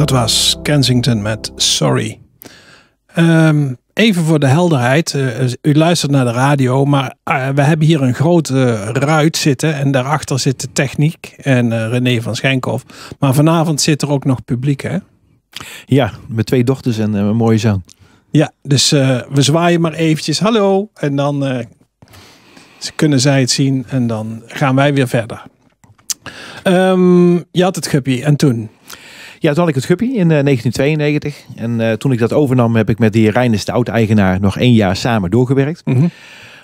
Dat was Kensington met Sorry. Ehm, even voor de helderheid. Eh, eh, u luistert naar de radio, maar eh, we hebben hier een grote ruit zitten. En daarachter zit de techniek en René van Schenkhoff. Maar vanavond zit er ook nog publiek, hè? Ja, met twee dochters en een mooie zoon. Ja, dus we zwaaien maar eventjes hallo. En dan kunnen zij het zien en dan gaan wij weer verder. Ehm, je had het guppy en toen? Ja, toen had ik het guppy in 1992. Eh, en eh, toen ik dat overnam heb ik met die Reines, de oude eigenaar nog één jaar samen doorgewerkt. Mhm.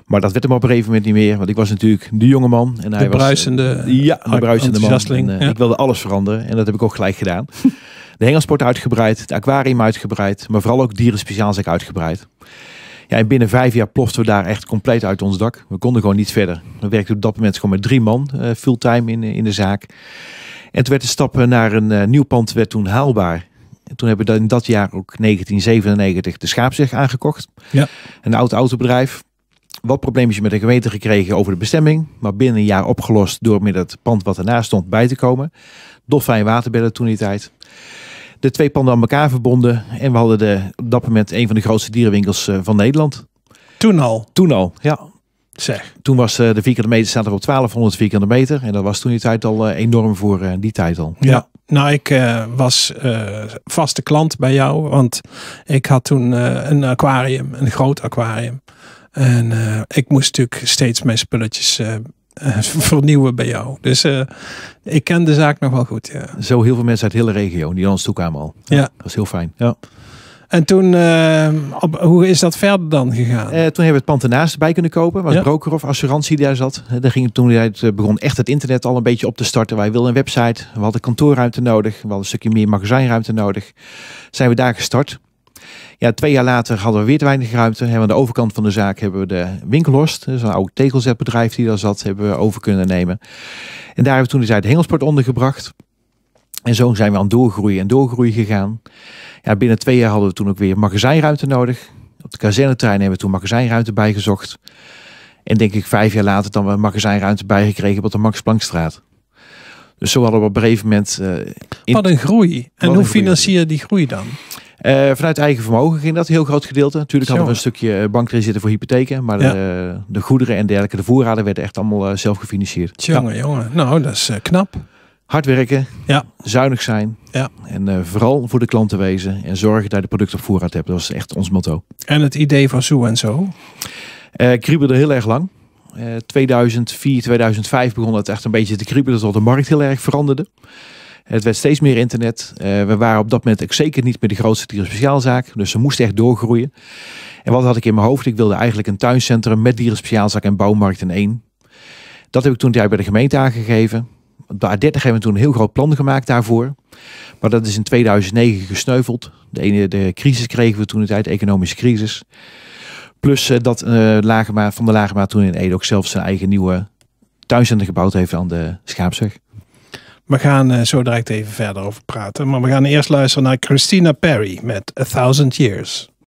Maar dat werd hem op een gegeven moment niet meer. Want ik was natuurlijk de jonge man. En hij eh, de bruisende, was, ja, de bruisende man. Ik wilde alles veranderen. En dat heb ik ook gelijk gedaan. De hengelsport uitgebreid. Het aquarium uitgebreid. Maar vooral ook dieren speciaalzaak uitgebreid. Ja, en binnen vijf jaar ploften we daar echt compleet uit ons dak. We konden gewoon niet verder. We werkten op dat moment gewoon met drie man fulltime in, in de zaak. En toen werd de stap eh, naar een eh, nieuw pand werd toen haalbaar. En toen hebben we in dat jaar ook 1997 de Schaapzeg aangekocht. Ja. Een oud autobedrijf. Wat probleempjes met de gemeente gekregen over de bestemming. Maar binnen een jaar opgelost door met het pand wat ernaast stond bij te komen. Dolfijn waterbellen toen die tijd. De twee panden aan elkaar verbonden. En we hadden de, op dat moment een van de grootste dierenwinkels eh, van Nederland. Toen al? Toen al, ja. Zeg. Toen was eh, de vierkante meter staat er op 1200 vierkante meter. En dat was toen die tijd al eh, enorm voor eh, die tijd al. Ja. Nou, ik was vaste klant bij jou, want ik had toen een aquarium, een groot aquarium. En ik moest natuurlijk steeds mijn spulletjes vernieuwen bij jou. Dus ik ken de zaak nog wel goed. Ja. Zo heel veel mensen uit de hele regio die ons toekwamen al. Ja. Dat was heel fijn. Ja. En toen, eh, hoe is dat verder dan gegaan? Eh, toen hebben we het pand ernaast bij kunnen kopen. Was ja. broker of assurantie die daar zat. Eh, daar ging, toen het begon echt het internet al een beetje op te starten. Wij wilden een website. We hadden kantoorruimte nodig. We hadden een stukje meer magazijnruimte nodig. Zijn we daar gestart. Ja, twee jaar later hadden we weer te weinig ruimte. En aan de overkant van de zaak hebben we de Winkelhorst, dus een oud tegelzetbedrijf die daar zat, hebben we over kunnen nemen. En daar hebben we toen de hengelsport ondergebracht. En zo zijn we aan doorgroeien en doorgroei gegaan. Ja, binnen twee jaar hadden we toen ook weer magazijnruimte nodig. Op de kazernetrein hebben we toen magazijnruimte bijgezocht. En denk ik vijf jaar later dan we magazijnruimte bijgekregen op de Max Planckstraat. Dus zo hadden we op een gegeven moment... Uh, in... Wat een groei. En hoe financier je die groei dan? Eh, vanuit eigen vermogen ging dat, een heel groot gedeelte. Natuurlijk hadden we een stukje eh, bankreis zitten voor hypotheken. Maar de, goederen en dergelijke, de voorraden werden echt allemaal zelf gefinancierd. Jongen, ja. jongen. Nou, dat is knap. Hard werken, ja. zuinig zijn ja. en eh, vooral voor de klanten wezen en zorgen dat je de producten op voorraad hebt. Dat was echt ons motto. En het idee van zo en Zo? Uh, kriebelde heel erg lang. Uh, 2004, 2005 begon het echt een beetje te kriebelen tot de markt heel erg veranderde. Het werd steeds meer internet. Eh, we waren op dat moment ook zeker niet meer de grootste dierenspeciaalzaak. Dus ze moesten echt doorgroeien. En wat had ik in mijn hoofd? Ik wilde eigenlijk een tuincentrum met dierenspeciaalzaak en bouwmarkt in één. Dat heb ik toen bij de gemeente aangegeven de A30 hebben we toen een heel groot plan gemaakt daarvoor. Maar dat is in 2009 gesneuveld. De, ene, de crisis kregen we toen de tijd, economische crisis. Plus eh, dat uh, Van de Lagema toen in Ede ook zelf zijn eigen nieuwe tuincentrum gebouwd heeft aan de Schaapsweg. We gaan eh, zo direct even verder over praten. Maar we gaan eerst luisteren naar Christina Perry met A Thousand Years.